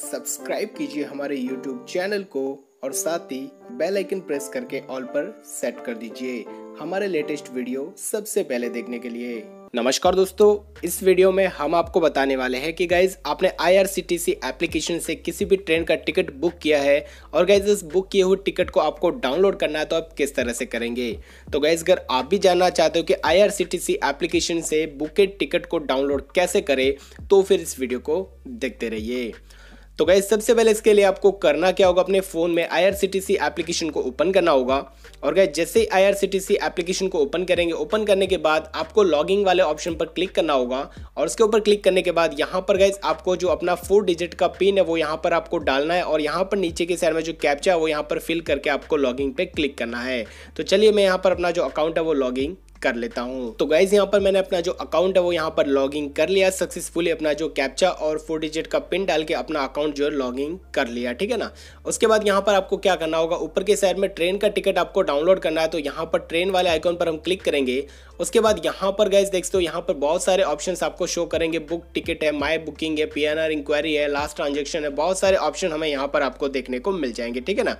subscribe कीजिए हमारे YouTube channel को और साथ ही बेल आइकन प्रेस करके ऑल पर सेट कर दीजिए हमारे लेटेस्ट वीडियो सबसे पहले देखने के लिए नमस्कार दोस्तों इस वीडियो में हम आपको बताने वाले हैं कि गाइज आपने आईआरसीटीसी एप्लीकेशन से किसी भी ट्रेन का टिकट बुक किया है और गाइज इस बुक किए हुए टिकट को आपको डाउनलोड करना है तो आप किस तरह से करेंगे तो गाइज अगर आप भी जानना चाहते हो कि आईआरसीटीसी एप्लीकेशन से बुक के टिकट को डाउनलोड कैसे करें तो फिर इस वीडियो को देखते रहिए तो गए सबसे पहले इसके लिए आपको करना क्या होगा अपने फ़ोन में सी एप्लीकेशन को ओपन करना होगा और गए जैसे ही सी एप्लीकेशन को ओपन करेंगे ओपन करने के बाद आपको लॉगिंग वाले ऑप्शन पर क्लिक करना होगा और उसके ऊपर क्लिक करने के बाद यहाँ पर गए आपको जो अपना फोर डिजिट का पिन है वो यहाँ पर आपको डालना है और यहाँ पर नीचे के साइड में जो कैप्चा है वो यहाँ पर फिल करके आपको लॉगिंग पे क्लिक करना है तो चलिए मैं यहाँ पर अपना जो अकाउंट है वो लॉगिंग कर लेता हूँ तो गाइज यहाँ पर मैंने अपना जो अकाउंट है वो यहाँ पर लॉगिंग कर लिया सक्सेसफुली अपना जो कैप्चा और फोर डिजिट का पिन डाल के अपना अकाउंट जो है लॉगिंग कर लिया ठीक है ना उसके बाद यहाँ पर आपको क्या करना होगा ऊपर के साइड में ट्रेन का टिकट आपको डाउनलोड करना है तो यहाँ पर ट्रेन वाले आइकॉन पर हम क्लिक करेंगे उसके बाद यहाँ पर गाइज देखते हो यहाँ पर बहुत सारे ऑप्शन आपको शो करेंगे बुक टिकट है माई बुकिंग है पी इंक्वायरी है लास्ट ट्रांजेक्शन है बहुत सारे ऑप्शन हमें यहाँ पर आपको देखने को मिल जाएंगे ठीक है ना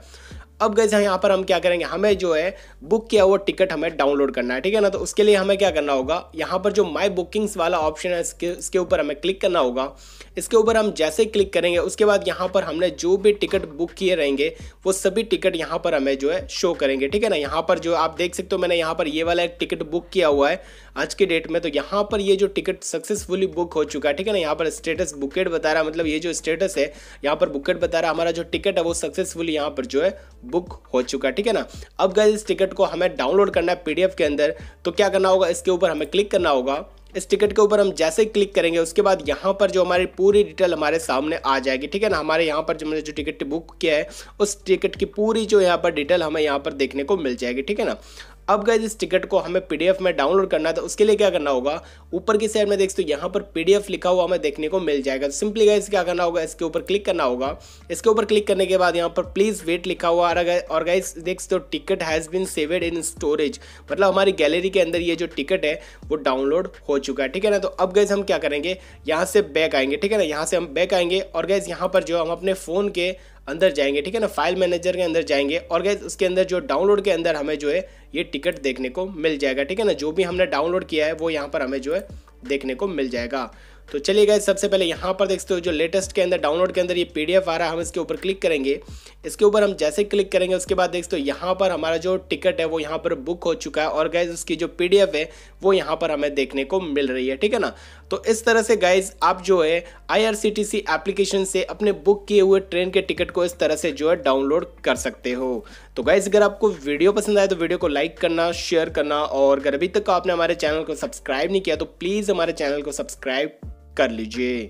अब गए यहाँ पर हम क्या करेंगे हमें जो है बुक किया हुआ टिकट हमें डाउनलोड करना है ठीक है ना तो उसके लिए हमें क्या करना होगा यहाँ पर जो माई बुकिंग्स वाला ऑप्शन है इसके इसके ऊपर हमें क्लिक करना होगा इसके ऊपर हम जैसे क्लिक करेंगे उसके बाद यहाँ पर हमने जो भी टिकट बुक किए रहेंगे वो सभी टिकट यहाँ पर हमें जो है शो करेंगे ठीक है ना यहाँ पर जो आप देख सकते हो मैंने यहाँ पर ये वाला एक टिकट बुक किया हुआ है आज के डेट में तो यहाँ पर ये जो टिकट सक्सेसफुली बुक हो चुका है ठीक है ना यहाँ पर स्टेटस बुकेट बता रहा है मतलब ये जो स्टेटस है यहाँ पर बुकेट बता रहा है हमारा जो टिकट है वो सक्सेसफुली यहाँ पर जो है बुक हो चुका है ठीक है ना अब गए इस टिकट को हमें डाउनलोड करना है पीडीएफ के अंदर तो क्या करना होगा इसके ऊपर हमें क्लिक करना होगा इस टिकट के ऊपर हम जैसे ही क्लिक करेंगे उसके बाद यहाँ पर जो हमारी पूरी डिटेल हमारे सामने आ जाएगी ठीक है ना हमारे यहाँ पर जो मैंने जो टिकट बुक किया है उस टिकट की पूरी जो यहाँ पर डिटेल हमें यहाँ पर देखने को मिल जाएगी ठीक है ना अब गए इस टिकट को हमें पीडीएफ में डाउनलोड करना है तो उसके लिए क्या करना होगा ऊपर की साइड में देखते तो यहाँ पर पीडीएफ लिखा हुआ हमें देखने को मिल जाएगा सिंपली गाइज क्या करना होगा इसके ऊपर क्लिक करना होगा इसके ऊपर क्लिक करने के बाद यहाँ पर प्लीज वेट लिखा हुआ आ रहा है और गाइज देख सकते ticket has been saved in storage मतलब हमारी गैलरी के अंदर ये जो टिकट है वो डाउनलोड हो चुका है ठीक है ना तो अब गैस हम क्या करेंगे यहाँ से बैक आएंगे ठीक है ना यहाँ से हम बैक आएंगे और गैस यहाँ पर जो हम अपने फ़ोन के अंदर जाएंगे ठीक है ना फाइल मैनेजर के अंदर जाएंगे और गैस उसके अंदर जो डाउनलोड के अंदर हमें जो है ये टिकट देखने को मिल जाएगा ठीक है ना जो भी हमने डाउनलोड किया है वो यहाँ पर हमें जो है देखने को मिल जाएगा तो चलिए गए सबसे पहले यहाँ पर देखते हो जो लेटेस्ट के अंदर डाउनलोड के अंदर ये पी आ रहा है हम इसके ऊपर क्लिक करेंगे इसके ऊपर हम जैसे क्लिक करेंगे उसके बाद देखते हो यहाँ पर हमारा जो टिकट है वो यहाँ पर बुक हो चुका है और गैज उसकी जो पी है वो यहाँ पर हमें देखने को मिल रही है ठीक है ना तो इस तरह से गाइज आप जो है आईआरसीटीसी एप्लीकेशन से अपने बुक किए हुए ट्रेन के टिकट को इस तरह से जो है डाउनलोड कर सकते हो तो गाइज अगर आपको वीडियो पसंद आए तो वीडियो को लाइक करना शेयर करना और अगर अभी तक आपने हमारे चैनल को सब्सक्राइब नहीं किया तो प्लीज़ हमारे चैनल को सब्सक्राइब कर लीजिए